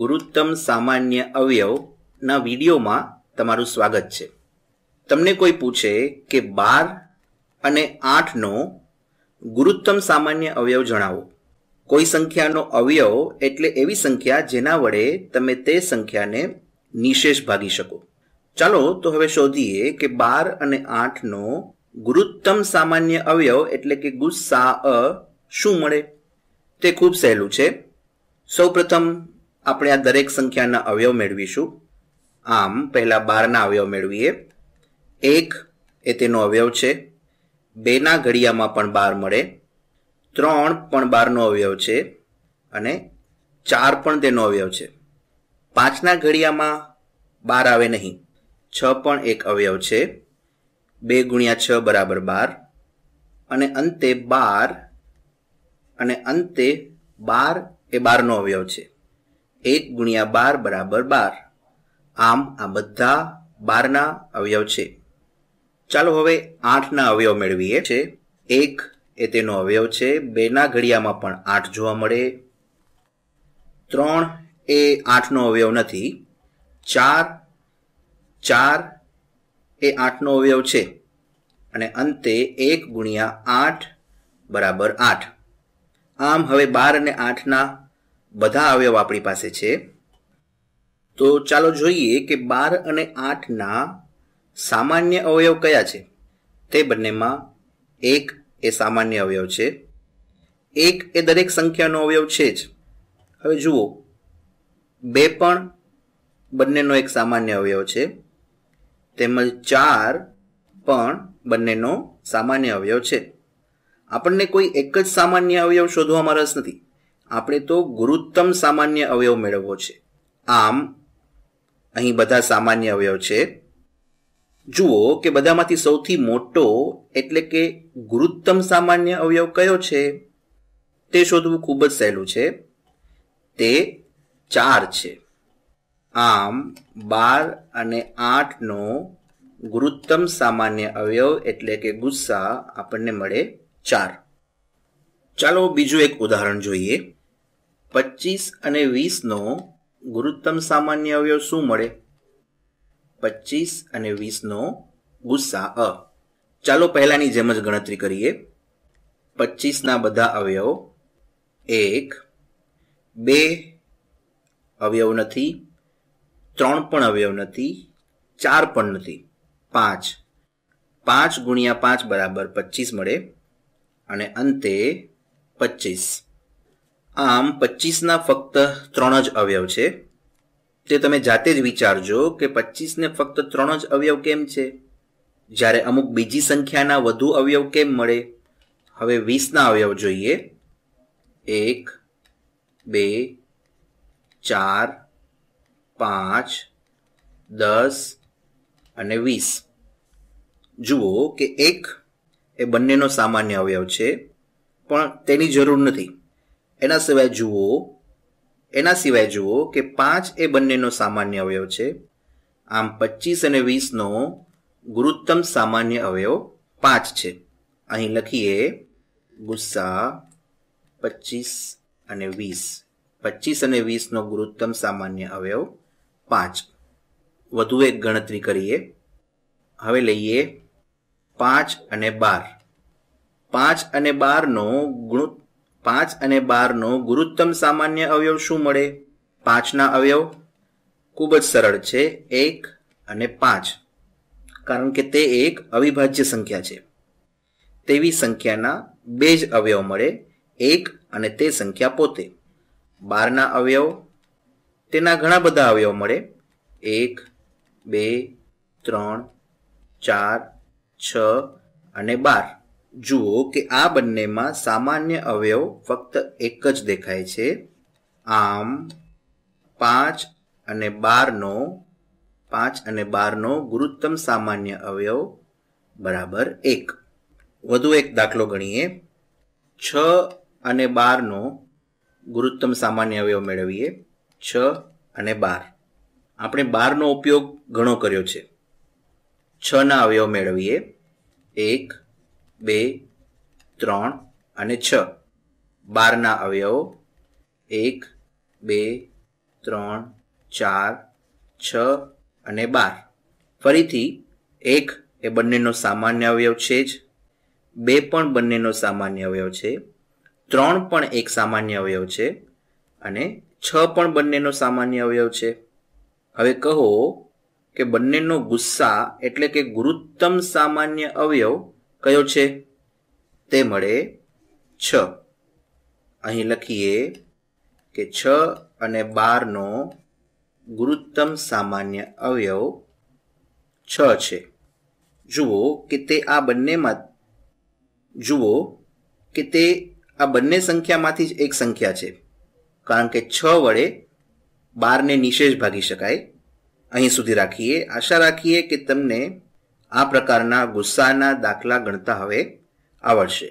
ગુરુત્તમ સામાન્ય અવયવના વિડીયોમાં તમારું સ્વાગત છે તમને કોઈ પૂછે કે બાર અને આઠનો ગુરુત્તમ સામાન્ય અવયવ જણાવો કોઈ સંખ્યાનો અવયવ એટલે એવી સંખ્યા જેના વડે તમે તે સંખ્યાને નિશેષ ભાગી શકો ચાલો તો હવે શોધીએ કે બાર અને આઠનો ગુરુત્તમ સામાન્ય અવયવ એટલે કે ગુસ્સા અ શું મળે તે ખૂબ સહેલું છે સૌપ્રથમ આપણે આ દરેક સંખ્યાના અવયવ મેળવીશું આમ પહેલાં બારના અવયવ મેળવીએ એક એ તેનો અવયવ છે બેના ઘડિયામાં પણ બાર મળે ત્રણ પણ બારનો અવયવ છે અને ચાર પણ તેનો અવયવ છે પાંચના ઘડિયામાં બાર આવે નહીં છ પણ એક અવયવ છે બે ગુણ્યા છ બરાબર બાર અને અંતે બાર અને અંતે બાર એ બારનો અવયવ છે એક ગુણ્યા બાર બરાબર બાર આમ આ બધા બારના અવયવ છે ચાલો હવે આઠના અવયવ મેળવીએ છે એક એ તેનો અવયવ છે બેના ઘડિયામાં પણ આઠ જોવા મળે ત્રણ એ આઠનો અવયવ નથી ચાર ચાર એ આઠનો અવયવ છે અને અંતે એક ગુણ્યા આઠ બરાબર આઠ આમ હવે બાર અને આઠના બધા અવયવ આપણી પાસે છે તો ચાલો જોઈએ કે બાર અને આઠના સામાન્ય અવયવ કયા છે તે બંનેમાં એક એ સામાન્ય અવયવ છે એક એ દરેક સંખ્યાનો અવયવ છે જ હવે જુઓ બે પણ બંનેનો એક સામાન્ય અવયવ છે તેમજ ચાર પણ બંનેનો સામાન્ય અવયવ છે આપણને કોઈ એક જ સામાન્ય અવયવ શોધવામાં રસ નથી આપણે તો ગુરુત્તમ સામાન્ય અવયવ મેળવવો છે આમ અહીં બધા સામાન્ય અવયવ છે જુઓ કે બધામાંથી સૌથી મોટો એટલે કે ગુરુત્તમ સામાન્ય અવયવ કયો છે તે શોધવું ખૂબ જ સહેલું છે તે ચાર છે આમ બાર અને આઠનો ગુરુત્તમ સામાન્ય અવયવ એટલે કે ગુસ્સા આપણને મળે ચાર ચાલો બીજું એક ઉદાહરણ જોઈએ પચીસ અને વીસનો ગુરુત્તમ સામાન્ય અવયવ શું મળે પચીસ અને વીસનો ગુસ્સા અ ચાલો પહેલાંની જેમ જ ગણતરી કરીએ પચીસના બધા અવયવ એક બે અવયવ નથી ત્રણ પણ અવયવ નથી ચાર પણ નથી પાંચ પાંચ ગુણ્યા પાંચ બરાબર પચીસ મળે અને અંતે પચીસ આમ પચીસના ફક્ત ત્રણ જ અવયવ છે તે તમે જાતે જ વિચારજો કે પચીસને ફક્ત ત્રણ જ અવયવ કેમ છે જ્યારે અમુક બીજી સંખ્યાના વધુ અવયવ કેમ મળે હવે વીસના અવયવ જોઈએ એક બે ચાર પાંચ દસ અને વીસ જુઓ કે એક એ બંનેનો સામાન્ય અવયવ છે પણ તેની જરૂર નથી એના સિવાય જુઓ એના સિવાય જુઓ કે પાંચ એ બંનેનો સામાન્ય અવયવ છે આમ પચીસ અને વીસનો ગુરુત્તમ સામાન્ય અવયવ પાંચ છે અહીં લખીએ ગુસ્સા પચીસ અને વીસ પચીસ અને વીસનો ગુરુત્તમ સામાન્ય અવયવ પાંચ વધુ એક ગણતરી કરીએ હવે લઈએ પાંચ અને બાર પાંચ અને બારનો ગુણ પાંચ અને બારનો ગુરુત્તમ સામાન્ય અવયવ શું મળે પાંચના અવયવ ખૂબ જ સરળ છે એક અને પાંચ કારણ કે તે એક અવિભાજ્ય સંખ્યા છે તેવી સંખ્યાના બે જ અવયવ મળે એક અને તે સંખ્યા પોતે બારના અવયવ તેના ઘણા બધા અવયવ મળે એક બે ત્રણ ચાર છ અને બાર જુઓ કે આ બંનેમાં સામાન્ય અવયવ ફક્ત એક જ દેખાય છે આમ પાંચ અને બારનો પાંચ અને બારનો ગુરુત્તમ સામાન્ય અવયવ બરાબર એક વધુ એક દાખલો ગણીએ છ અને બારનો ગુરુત્તમ સામાન્ય અવયવ મેળવીએ છ અને બાર આપણે બારનો ઉપયોગ ઘણો કર્યો છે છના અવયવ મેળવીએ એક બે ત્રણ અને છ બારના અવયવો એક બે ત્રણ ચાર છ અને બાર ફરીથી એક એ બંનેનો સામાન્ય અવયવ છે જ બે પણ બંનેનો સામાન્ય અવયવ છે ત્રણ પણ એક સામાન્ય અવયવ છે અને છ પણ બંનેનો સામાન્ય અવયવ છે હવે કહો કે બંનેનો ગુસ્સા એટલે કે ગુરુત્તમ સામાન્ય અવયવ કયો છે તે મળે છ અહીં લખીએ કે છ અને બારનો ગુરુત્તમ સામાન્ય અવયવ છ છે જુઓ કે તે આ બંનેમાં જુઓ કે તે આ બંને સંખ્યામાંથી જ એક સંખ્યા છે કારણ કે છ વડે બારને નિશેષ ભાગી શકાય અહીં સુધી રાખીએ આશા રાખીએ કે તમને આ પ્રકારના ગુસ્સાના દાખલા ગણતા હવે આવડશે